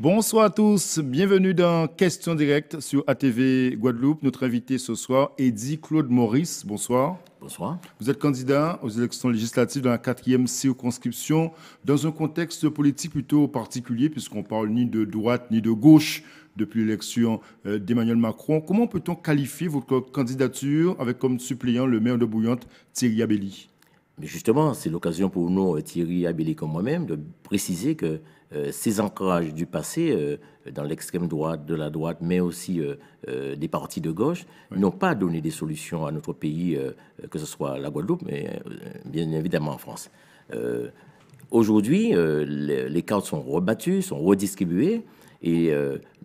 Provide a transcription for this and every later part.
Bonsoir à tous, bienvenue dans Question Directe sur ATV Guadeloupe. Notre invité ce soir, Eddy Claude Maurice. Bonsoir. Bonsoir. Vous êtes candidat aux élections législatives dans la quatrième circonscription dans un contexte politique plutôt particulier puisqu'on parle ni de droite ni de gauche depuis l'élection euh, d'Emmanuel Macron. Comment peut-on qualifier votre candidature avec comme suppléant le maire de Bouillante, Thierry Abelli mais justement, c'est l'occasion pour nous, euh, Thierry Abélé, comme moi-même, de préciser que euh, ces ancrages du passé, euh, dans l'extrême droite, de la droite, mais aussi des partis de gauche, n'ont pas donné des solutions à notre pays, que ce soit la Guadeloupe, mais bien évidemment en France. Aujourd'hui, les, cartes sont rebattues, sont redistribuées, et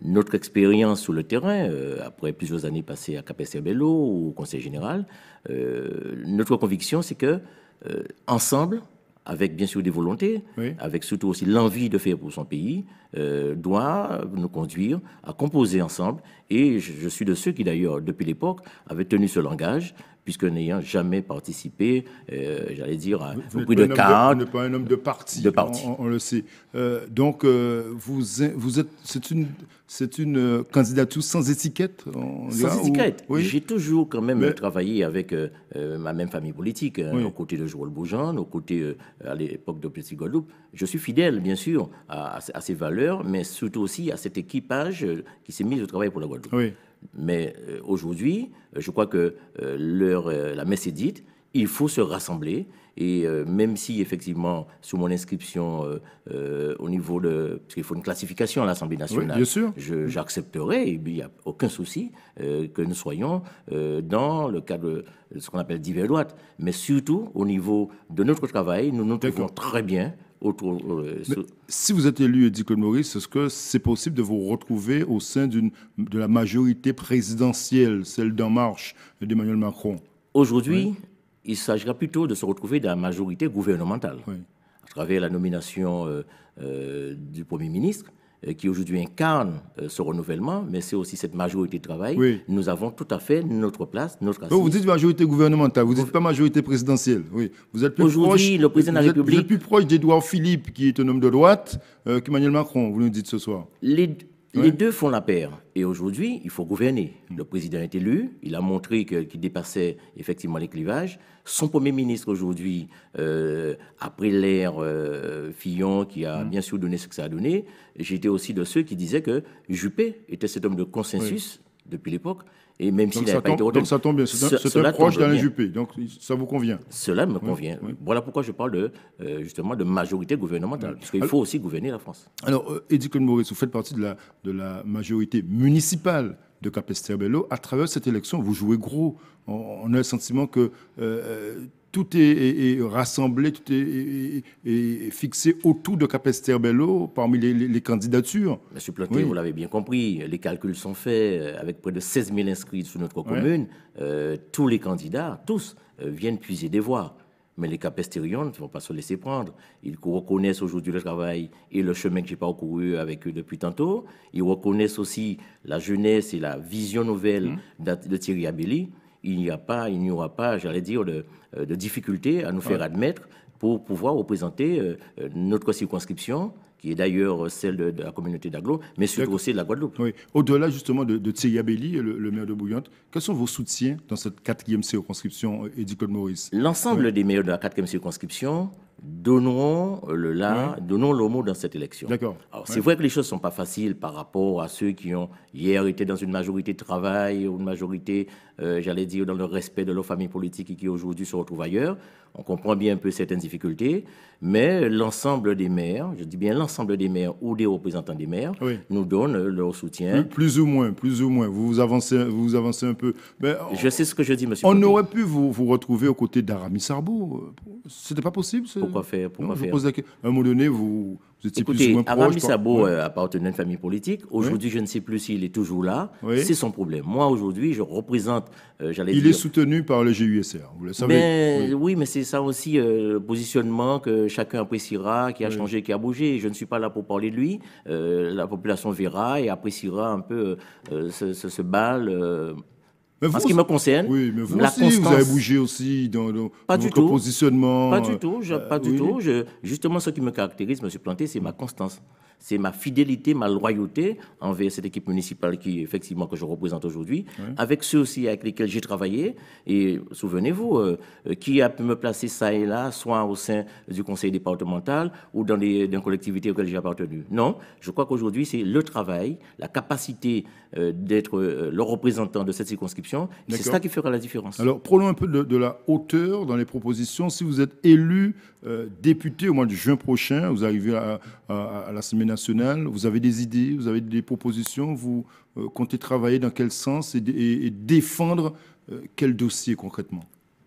notre expérience sur le terrain, après plusieurs années passées à KPC Bello ou au Conseil général, notre conviction, c'est que euh, ensemble, avec bien sûr des volontés, avec surtout aussi l'envie de faire pour son pays, euh, doit nous conduire à composer ensemble. Et je, je suis de ceux qui, d'ailleurs, depuis l'époque, avaient tenu ce langage puisque n'ayant jamais participé, euh, j'allais dire, au prix de carte... Vous n'êtes pas un homme de parti, de parti. On, le sait. Euh, donc, euh, vous, vous êtes, c'est une, c'est une candidature sans étiquette Sans étiquette. J'ai toujours quand même travaillé avec ma même famille politique, hein, aux côtés de Joël Boujan, aux côtés, à l'époque de Petit Guadeloupe. Je suis fidèle, bien sûr, à, à, ces valeurs, mais surtout aussi à cet équipage qui s'est mis au travail pour la Guadeloupe. Oui. Mais euh, aujourd'hui, euh, je crois que euh, la messe est dite, il faut se rassembler. Et même si, effectivement, sous mon inscription au niveau de. Parce qu'il faut une classification à l'Assemblée nationale. sûr. J'accepterai, il n'y a aucun souci, que nous soyons dans le cadre de ce qu'on appelle divers droites. Mais surtout, au niveau de notre travail, nous nous trouvons très bien euh, si vous êtes élu, dit Claude Maurice, est-ce que c'est possible de vous retrouver au sein de la majorité présidentielle, celle d'En Marche d'Emmanuel Macron Aujourd'hui, il s'agira plutôt de se retrouver dans la majorité gouvernementale, à travers la nomination euh, euh, du Premier ministre, euh, qui aujourd'hui incarne euh, ce renouvellement, mais c'est aussi cette majorité de travail, nous avons tout à fait notre place, notre assise. vous dites majorité gouvernementale, vous n'êtes pas majorité présidentielle. Oui. Vous êtes plus proche, le président de la République... plus proche Philippe, qui est un homme de droite, euh, qu'Emmanuel Macron, vous nous dites ce soir. Les, les deux font la paire. Et aujourd'hui, il faut gouverner. Mm. Le président est élu, il a montré qu'il dépassait effectivement les clivages. Son Premier ministre aujourd'hui, euh, après l'ère euh, Fillon, qui a mm. bien sûr donné ce que ça a donné, j'étais aussi de ceux qui disaient que Juppé était cet homme de consensus depuis l'époque. Et même s'il n'avait pas été Donc ça tombe bien, c'est un, proche d'Alain Juppé, donc ça vous convient. Cela me convient. Voilà pourquoi je parle euh, justement de majorité gouvernementale, parce qu'il faut aussi gouverner la France. Alors, que le Maurice, vous faites partie de la, de la majorité municipale de Capesterbello. bello À travers cette élection, vous jouez gros. On, a le sentiment que... Euh, tout est, rassemblé, tout est, fixé autour de Bello parmi les, candidatures. Monsieur Planté, vous l'avez bien compris, les calculs sont faits euh, avec près de 16 000 inscrits sur notre commune. Euh, tous les candidats, tous, euh, viennent puiser des voix. Mais les Capestériens ne vont pas se laisser prendre. Ils reconnaissent aujourd'hui le travail et le chemin que j'ai parcouru avec eux depuis tantôt. Ils reconnaissent aussi la jeunesse et la vision nouvelle mmh. de Thierry Abelli il n'y a pas, il n'y aura pas, j'allais dire, euh, de, difficultés à nous faire admettre pour pouvoir représenter euh, euh, notre circonscription qui est d'ailleurs celle de, la communauté d'Aglo, mais surtout aussi de la Guadeloupe. Oui. Au-delà justement de, de Belli, le, maire de Bouillante, quels sont vos soutiens dans cette quatrième circonscription, Eddie Maurice L'ensemble des maires de la quatrième circonscription donneront le donnons le mot dans cette élection. D'accord. Alors c'est vrai que les choses ne sont pas faciles par rapport à ceux qui ont hier été dans une majorité de travail ou une majorité euh, j'allais dire, dans le respect de nos familles politiques qui aujourd'hui se retrouvent ailleurs. On comprend bien un peu certaines difficultés, mais l'ensemble des maires, je dis bien l'ensemble des maires ou des représentants des maires, nous donnent leur soutien. Plus, ou moins, plus ou moins. Vous avancez, vous avancez un peu. je sais ce que je dis, monsieur. On aurait pu vous, vous retrouver aux côtés d'Aramis Sarbo. C'était pas possible. Pourquoi faire, pourquoi faire. À un moment donné, vous, Écoutez, plus ou appartenait euh, à une famille politique. Aujourd'hui, je ne sais plus s'il est toujours là. C'est son problème. Moi, aujourd'hui, je représente, euh, Il est soutenu par le GUSR, vous le savez. Mais, ben, oui. mais c'est ça aussi, le euh, positionnement que chacun appréciera, qui a changé, qui a bougé. Je ne suis pas là pour parler de lui. la population verra et appréciera un peu ce, ce bal en ce qui me concerne, oui, mais vous la aussi, constance, vous avez bougé aussi dans, dans pas du tout. positionnement. Pas du tout, euh, pas du tout. Je, justement, ce qui me caractérise, M. Planté, c'est ma constance c'est ma fidélité, ma loyauté envers cette équipe municipale qui, effectivement, que je représente aujourd'hui, avec ceux aussi avec lesquels j'ai travaillé. Et souvenez-vous, euh, euh, qui a pu me placer ça et là, soit au sein du conseil départemental ou dans les, dans collectivités auxquelles j'ai appartenu. Non, je crois qu'aujourd'hui, c'est le travail, la capacité euh, d'être le représentant de cette circonscription. C'est ça qui fera la différence. Alors, prenons un peu de, la hauteur dans les propositions. Si vous êtes élu député au mois de juin prochain, vous arrivez à, à la semaine vous avez des idées, vous avez des propositions, vous euh, comptez travailler dans quel sens et, défendre euh, quel dossier concrètement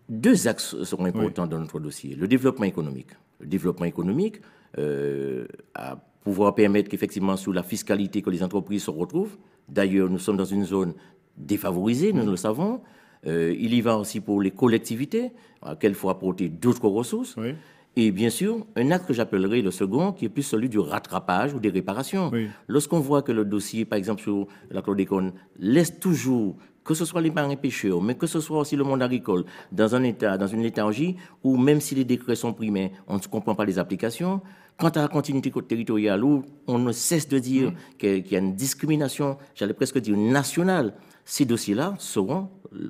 Deux axes seront importants dans notre dossier. Le développement économique. Le développement économique, euh, à pouvoir permettre qu'effectivement sous la fiscalité que les entreprises se retrouvent, d'ailleurs nous sommes dans une zone défavorisée, nous le savons, euh, il y va aussi pour les collectivités, à qu'elle faut apporter d'autres ressources. Oui. Et bien sûr, un acte que j'appellerai le second, qui est plus celui du rattrapage ou des réparations. Lorsqu'on voit que le dossier, par exemple, sur la chlordécone, laisse toujours que ce soit les marins pêcheurs, mais que ce soit aussi le monde agricole, dans un état, dans une léthargie où même si les décrets sont primés, on ne comprend pas les applications. Quant à la continuité territoriale, où on ne cesse de dire qu'il y a une discrimination, j'allais presque dire nationale, ces dossiers-là seront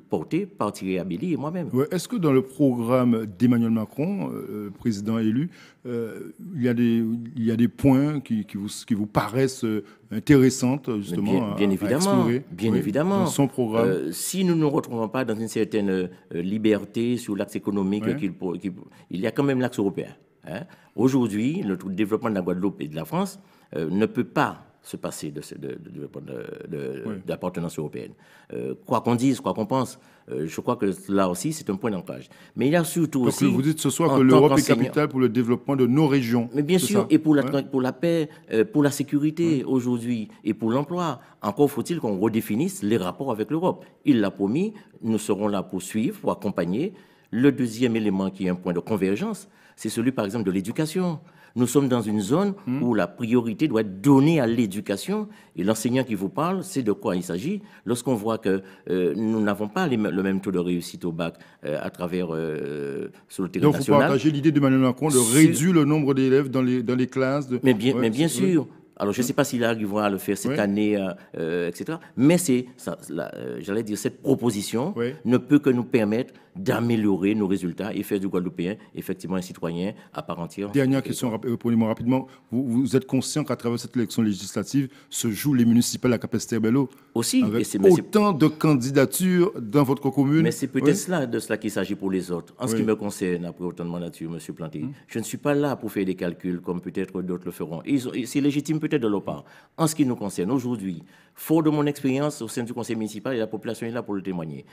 portés par Thierry Abéli et moi-même. Est-ce que dans le programme d'Emmanuel Macron, euh, euh, président élu, euh, il, y a des, il des points qui, vous, qui vous, paraissent intéressants, justement, bien, à, évidemment, explorer, Bien évidemment. son programme. si nous ne nous retrouvons pas dans une certaine liberté sur l'axe économique, il, y a quand même l'axe européen. Hein. Aujourd'hui, le développement de la Guadeloupe et de la France ne peut pas se passer de, de, l'appartenance européenne. Euh, quoi qu'on dise, quoi qu'on pense, euh, je crois que là aussi, c'est un point d'ancrage. Mais il y a surtout Donc aussi... vous dites ce soir que l'Europe est capitale pour le développement de nos régions. Mais bien sûr, et pour la, pour la paix, euh, pour la sécurité aujourd'hui, et pour l'emploi. Encore faut-il qu'on redéfinisse les rapports avec l'Europe. Il l'a promis, nous serons là pour suivre, pour accompagner. Le deuxième élément qui est un point de convergence, c'est celui, par exemple, de l'éducation nous sommes dans une zone hmm. où la priorité doit être donnée à l'éducation. Et l'enseignant qui vous parle, c'est de quoi il s'agit. Lorsqu'on voit que euh, nous n'avons pas le même taux de réussite au bac euh, à travers euh, sur le territoire national. Donc, vous partagez l'idée de Manuel Macron de réduire le nombre d'élèves dans les, dans les classes. Mais bien, mais bien sûr. Alors, je ne hein? sais pas s'il arrivera à le faire cette année, euh, euh, etc. Mais c'est, euh, j'allais dire, cette proposition ne peut que nous permettre d'améliorer nos résultats et faire du Guadeloupéen effectivement un citoyen à part entière. Dernière question, répondez-moi rapidement. Vous, êtes conscient qu'à travers cette élection législative se jouent les municipales à Capesterre-Bello Aussi. Avec et autant de candidatures dans votre commune. Mais c'est peut-être cela, de cela qu'il s'agit pour les autres. En ce qui me concerne, après autant de mandatures, M. Planté, hein? je ne suis pas là pour faire des calculs comme peut-être d'autres le feront. C'est légitime peut-être de l'OPA. En ce qui nous concerne aujourd'hui, fort de mon expérience au sein du conseil municipal, et la population est là pour le témoigner,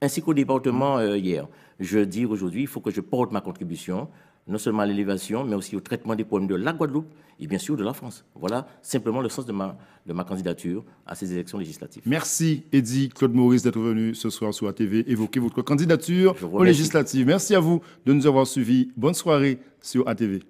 ainsi qu'au département euh, hier, je dis aujourd'hui, il faut que je porte ma contribution non seulement à l'élévation, mais aussi au traitement des problèmes de la Guadeloupe et bien sûr de la France. Voilà simplement le sens de ma, de ma candidature à ces élections législatives. Merci, Eddy Claude Maurice, d'être venu ce soir sur ATV évoquer votre candidature aux législatives. Merci à vous de nous avoir suivis. Bonne soirée sur ATV.